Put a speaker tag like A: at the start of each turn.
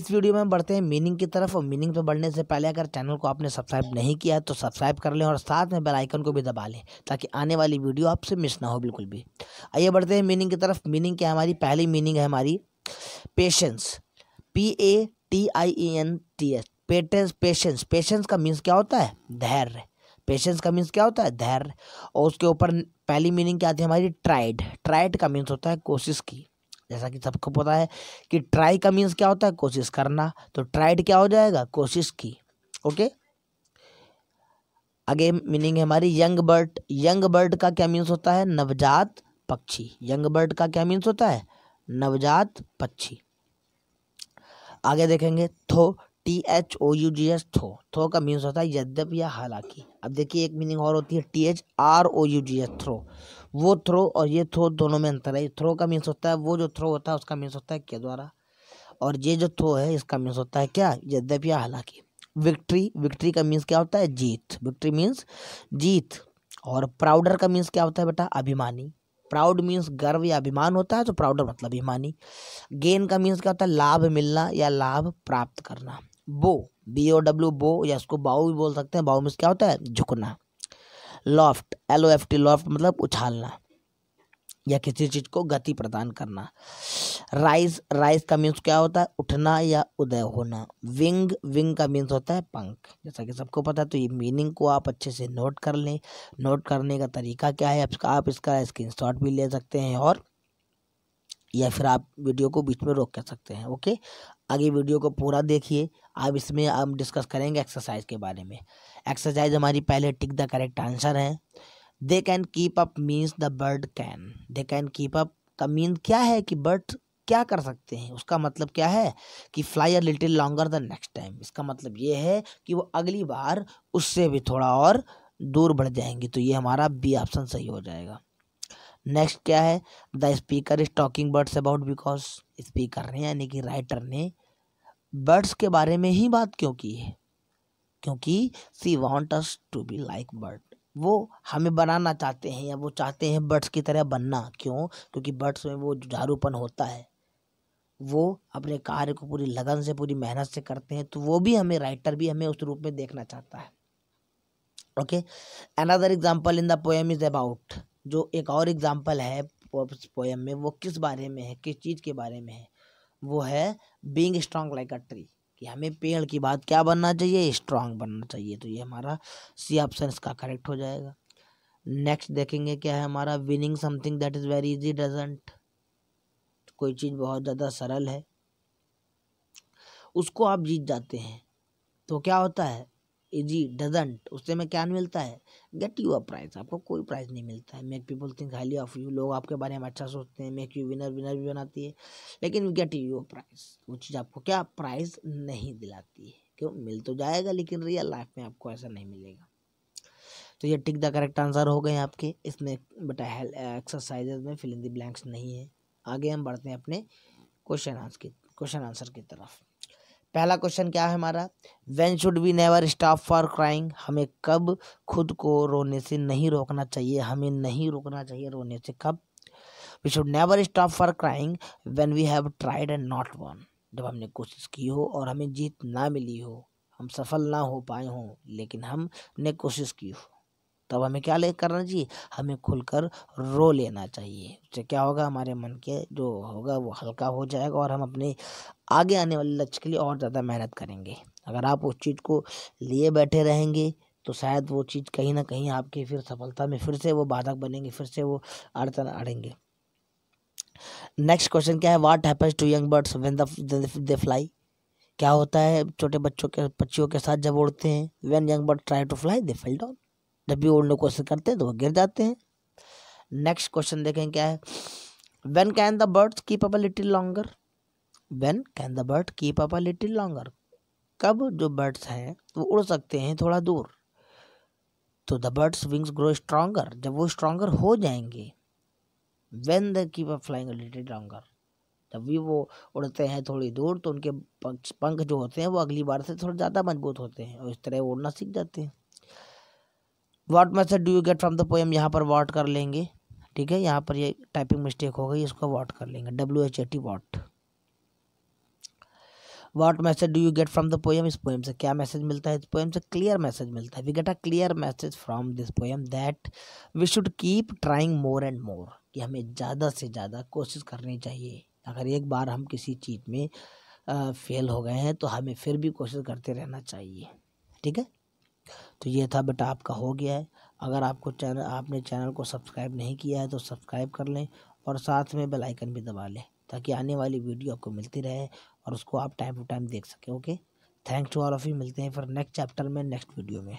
A: इस वीडियो में बढ़ते हैं मीनिंग की तरफ और मीनिंग पर बढ़ने से पहले अगर चैनल को आपने सब्सक्राइब नहीं किया है तो सब्सक्राइब कर लें और साथ में बेल आइकन को भी दबा लें ताकि आने वाली वीडियो आपसे मिस ना हो बिल्कुल भी आइए बढ़ते हैं मीनिंग की तरफ मीनिंग क्या हमारी पहली मीनिंग है हमारी patience P A T I E N T S patience patience patience का मीन्स क्या होता है धैर्य पेशेंस का मीन्स क्या होता है धैर्य और उसके ऊपर पहली मीनिंग क्या आती है हमारी ट्राइड ट्राइड का मीन्स होता है कोशिश की जैसा कि सबको पता है कि ट्राई का मीन्स क्या होता है कोशिश करना तो ट्राइड क्या हो जाएगा कोशिश की ओके आगे मीनिंग है हमारी यंग बर्ड यंग बर्ड का क्या मीन्स होता है नवजात पक्षी यंग बर्ड का क्या मीन्स होता है नवजात पक्षी आगे देखेंगे though T H O U G S though though का मीन्स होता है यद्यप या हालांकि अब देखिए एक मीनिंग और होती है T H R O U G S through वो थ्रो और ये थ्रो दोनों में अंतर है थ्रो का मीन्स होता है वो जो थ्रो होता है उसका मीन्स होता है के द्वारा और ये जो थ्रो है इसका मीन्स होता है क्या यद्यपि हालांकि विक्ट्री विक्ट्री का मीन्स क्या होता है जीत विक्ट्री मीन्स जीत और प्राउडर का मीन्स क्या होता है बेटा अभिमानी प्राउड मीन्स गर्व या अभिमान होता है तो प्राउडर मतलब अभिमानी गेन का मीन्स क्या होता है लाभ मिलना या लाभ प्राप्त करना बो बी ओ डब्ल्यू बो या इसको बाऊ भी बोल सकते हैं बाऊ मीन्स क्या होता है झुकना loft L O F T loft मतलब उछालना या किसी चीज़ को गति प्रदान करना राइज राइज का मीन्स क्या होता है उठना या उदय होना विंग विंग का मीन्स होता है पंख जैसा कि सबको पता है तो ये मीनिंग को आप अच्छे से नोट कर लें नोट करने का तरीका क्या है आप इसका स्क्रीन शॉट स्क्रीन भी ले सकते हैं और या फिर आप वीडियो को बीच में रोक कर सकते हैं ओके आगे वीडियो को पूरा देखिए आप इसमें हम डिस्कस करेंगे एक्सरसाइज के बारे में एक्सरसाइज हमारी पहले टिक द करेक्ट आंसर है they can keep up means the bird can they can keep up का मीन क्या है कि बर्ड क्या कर सकते हैं उसका मतलब क्या है कि fly a little longer the next time इसका मतलब ये है कि वो अगली बार उससे भी थोड़ा और दूर बढ़ जाएंगे तो ये हमारा बी ऑप्शन सही हो जाएगा नेक्स्ट क्या है the speaker is talking birds about because speaker ने यानी कि राइटर ने बर्ड्स के बारे में ही बात क्यों की है क्योंकि she want us to be like bird वो हमें बनाना चाहते हैं या वो चाहते हैं बर्ड्स की तरह बनना क्यों क्योंकि बर्ड्स में वो झारूपन होता है वो अपने कार्य को पूरी लगन से पूरी मेहनत से करते हैं तो वो भी हमें राइटर भी हमें उस रूप में देखना चाहता है okay another example in the poem is about जो एक और एग्ज़ाम्पल है पोएम में वो किस बारे में है किस चीज़ के बारे में है वो है being strong like a tree कि हमें पेड़ की बात क्या बनना चाहिए स्ट्रांग बनना चाहिए तो ये हमारा सी ऑप्शन इसका करेक्ट हो जाएगा नेक्स्ट देखेंगे क्या है हमारा winning something that is very easy doesn't कोई चीज़ बहुत ज़्यादा सरल है उसको आप जीत जाते हैं तो क्या होता है जी डजेंट उससे में क्या मिलता है गेट यू अ प्राइज आपको कोई प्राइज नहीं मिलता है make people think highly of you लोग आपके बारे में अच्छा सोचते हैं मेक यू विनर विनर भी बनाती है लेकिन गेट यू अ प्राइज वो चीज़ आपको क्या प्राइज नहीं दिलाती है क्यों मिल तो जाएगा लेकिन रियल लाइफ में आपको ऐसा नहीं मिलेगा तो ये टिक द करेक्ट आंसर हो गए आपके इसमें बेटा एक्सरसाइजेज में फिलिंग द ब्लैंक्स नहीं है आगे हम बढ़ते हैं अपने क्वेश्चन आंसर की क्वेश्चन आंसर की तरफ पहला क्वेश्चन क्या है हमारा when should we never stop for crying हमें कब खुद को रोने से नहीं रोकना चाहिए हमें नहीं रोकना चाहिए रोने से कब we should never stop for crying when we have tried and not won जब हमने कोशिश की हो और हमें जीत ना मिली हो हम सफल ना हो पाए हों लेकिन हमने कोशिश की हो तब हमें क्या ले करना चाहिए हमें खुलकर रो लेना चाहिए उससे क्या होगा हमारे मन के जो होगा वो हल्का हो जाएगा और हम अपने आगे आने वाले लक्ष्य के लिए और ज़्यादा मेहनत करेंगे अगर आप उस चीज़ को लिए बैठे रहेंगे तो शायद वो चीज़ कहीं ना कहीं आपकी फिर सफलता में फिर से वो बाधक बनेंगे फिर से वो अड़चन अड़ेंगे नेक्स्ट क्वेश्चन क्या है what happens to young birds when they fly क्या होता है छोटे बच्चों के पक्षियों के साथ जब उड़ते हैं when young bird try to fly they fell down जब भी उड़ने की कोशिश करते हैं तो वो गिर जाते हैं नेक्स्ट क्वेश्चन देखें क्या है when can the birds keep up a little longer when can the bird keep up a little longer कब जो बर्ड्स हैं वो उड़ सकते हैं थोड़ा दूर तो the birds wings grow stronger जब वो स्ट्रॉन्गर हो जाएंगे when the keep up flying little longer जब भी वो उड़ते हैं थोड़ी दूर तो उनके पंख पंख जो होते हैं वो अगली बार से थोड़ा ज़्यादा मजबूत होते हैं और इस तरह उड़ना सीख जाते हैं what message do you get from the poem यहाँ पर वाट कर लेंगे ठीक है यहाँ पर ये टाइपिंग मिस्टेक हो गई इसको वाट कर लेंगे W H A T what what message do you get from the poem इस पोएम से क्या मैसेज मिलता है इस पोएम से क्लियर मैसेज मिलता है we get a clear message from this poem that we should keep trying more and more कि हमें ज़्यादा से ज़्यादा कोशिश करनी चाहिए अगर एक बार हम किसी चीज़ में फेल हो गए हैं तो हमें फिर भी कोशिश करते रहना चाहिए ठीक है तो ये था बेटा आपका हो गया है अगर आपको चैनल आपने चैनल को सब्सक्राइब नहीं किया है तो सब्सक्राइब कर लें और साथ में बेल आइकन भी दबा लें ताकि आने वाली वीडियो आपको मिलती रहे और उसको आप टाइम टू टाइम देख सकें okay thanks to all of you मिलते हैं फिर नेक्स्ट चैप्टर में नेक्स्ट वीडियो में